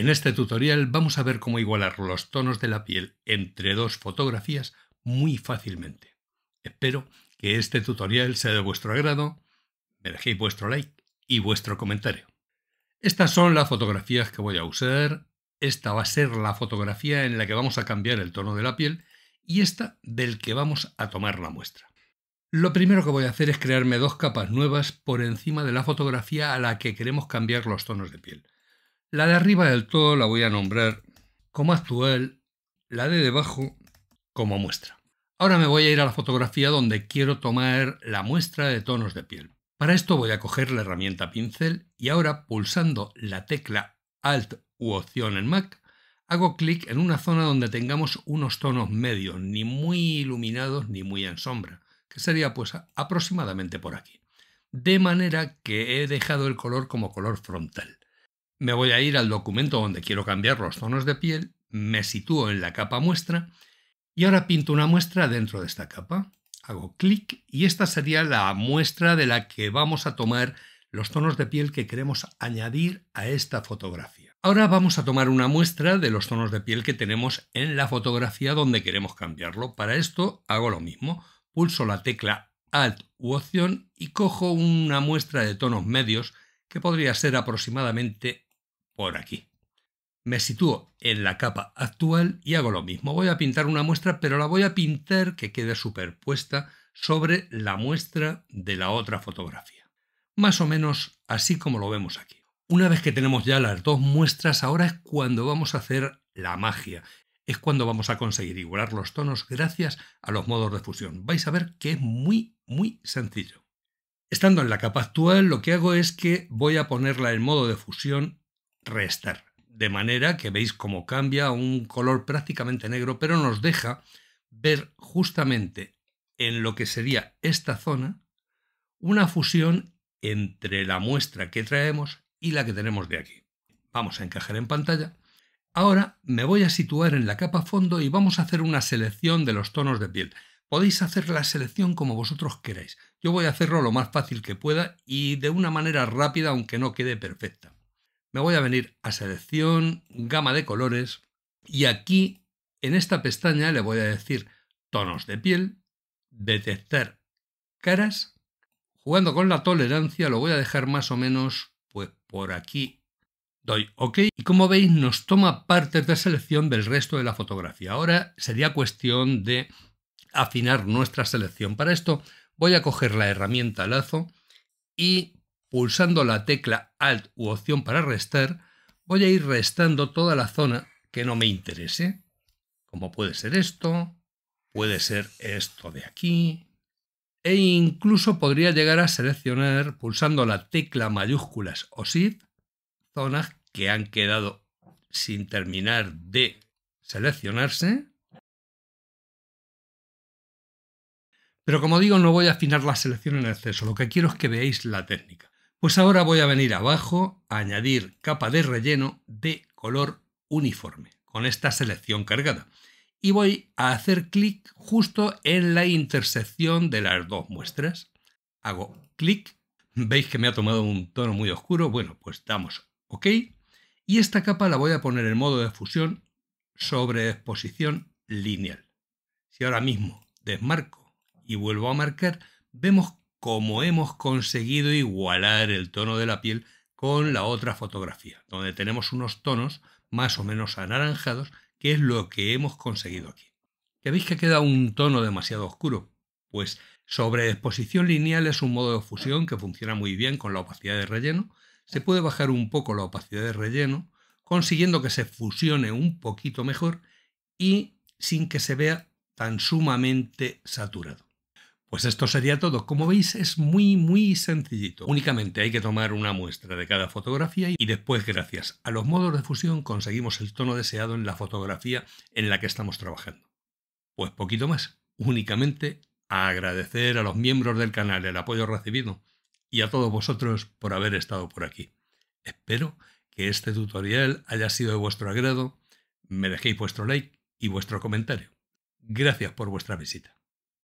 En este tutorial vamos a ver cómo igualar los tonos de la piel entre dos fotografías muy fácilmente. Espero que este tutorial sea de vuestro agrado, me dejéis vuestro like y vuestro comentario. Estas son las fotografías que voy a usar, esta va a ser la fotografía en la que vamos a cambiar el tono de la piel y esta del que vamos a tomar la muestra. Lo primero que voy a hacer es crearme dos capas nuevas por encima de la fotografía a la que queremos cambiar los tonos de piel. La de arriba del todo la voy a nombrar como actual, la de debajo como muestra. Ahora me voy a ir a la fotografía donde quiero tomar la muestra de tonos de piel. Para esto voy a coger la herramienta pincel y ahora pulsando la tecla Alt u opción en Mac, hago clic en una zona donde tengamos unos tonos medios, ni muy iluminados ni muy en sombra, que sería pues aproximadamente por aquí. De manera que he dejado el color como color frontal me voy a ir al documento donde quiero cambiar los tonos de piel, me sitúo en la capa muestra y ahora pinto una muestra dentro de esta capa. Hago clic y esta sería la muestra de la que vamos a tomar los tonos de piel que queremos añadir a esta fotografía. Ahora vamos a tomar una muestra de los tonos de piel que tenemos en la fotografía donde queremos cambiarlo. Para esto hago lo mismo, pulso la tecla Alt u Opción y cojo una muestra de tonos medios que podría ser aproximadamente por aquí. Me sitúo en la capa actual y hago lo mismo. Voy a pintar una muestra, pero la voy a pintar que quede superpuesta sobre la muestra de la otra fotografía. Más o menos así como lo vemos aquí. Una vez que tenemos ya las dos muestras, ahora es cuando vamos a hacer la magia. Es cuando vamos a conseguir igualar los tonos gracias a los modos de fusión. Vais a ver que es muy, muy sencillo. Estando en la capa actual, lo que hago es que voy a ponerla en modo de fusión restar. De manera que veis cómo cambia un color prácticamente negro, pero nos deja ver justamente en lo que sería esta zona una fusión entre la muestra que traemos y la que tenemos de aquí. Vamos a encajar en pantalla. Ahora me voy a situar en la capa fondo y vamos a hacer una selección de los tonos de piel. Podéis hacer la selección como vosotros queráis. Yo voy a hacerlo lo más fácil que pueda y de una manera rápida aunque no quede perfecta me voy a venir a selección, gama de colores y aquí en esta pestaña le voy a decir tonos de piel, detectar caras. Jugando con la tolerancia lo voy a dejar más o menos pues por aquí. Doy OK y como veis nos toma partes de selección del resto de la fotografía. Ahora sería cuestión de afinar nuestra selección. Para esto voy a coger la herramienta lazo y pulsando la tecla Alt u opción para restar, voy a ir restando toda la zona que no me interese, como puede ser esto, puede ser esto de aquí, e incluso podría llegar a seleccionar, pulsando la tecla mayúsculas o Shift, zonas que han quedado sin terminar de seleccionarse. Pero como digo, no voy a afinar la selección en exceso, lo que quiero es que veáis la técnica. Pues ahora voy a venir abajo a añadir capa de relleno de color uniforme con esta selección cargada y voy a hacer clic justo en la intersección de las dos muestras. Hago clic, veis que me ha tomado un tono muy oscuro, bueno, pues damos OK y esta capa la voy a poner en modo de fusión sobre exposición lineal. Si ahora mismo desmarco y vuelvo a marcar, vemos como hemos conseguido igualar el tono de la piel con la otra fotografía, donde tenemos unos tonos más o menos anaranjados, que es lo que hemos conseguido aquí. ¿Ya veis que queda un tono demasiado oscuro? Pues sobre exposición lineal es un modo de fusión que funciona muy bien con la opacidad de relleno. Se puede bajar un poco la opacidad de relleno, consiguiendo que se fusione un poquito mejor y sin que se vea tan sumamente saturado. Pues esto sería todo. Como veis es muy muy sencillito. Únicamente hay que tomar una muestra de cada fotografía y después gracias a los modos de fusión conseguimos el tono deseado en la fotografía en la que estamos trabajando. Pues poquito más. Únicamente agradecer a los miembros del canal el apoyo recibido y a todos vosotros por haber estado por aquí. Espero que este tutorial haya sido de vuestro agrado. Me dejéis vuestro like y vuestro comentario. Gracias por vuestra visita.